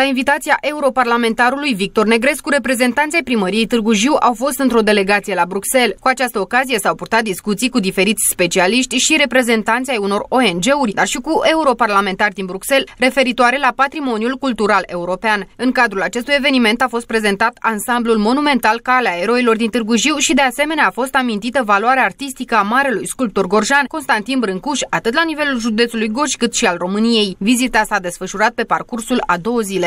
La invitația europarlamentarului Victor Negrescu, reprezentanții primăriei Târgu Jiu au fost într-o delegație la Bruxelles. Cu această ocazie s-au purtat discuții cu diferiți specialiști și reprezentanții ai unor ONG-uri, dar și cu europarlamentari din Bruxelles, referitoare la patrimoniul cultural european. În cadrul acestui eveniment a fost prezentat ansamblul monumental Calea Eroilor din Târgu Jiu și de asemenea a fost amintită valoarea artistică a marelui sculptor gorjan Constantin Brâncuș, atât la nivelul județului Gorj cât și al României. Vizita s-a desfășurat pe parcursul a două zile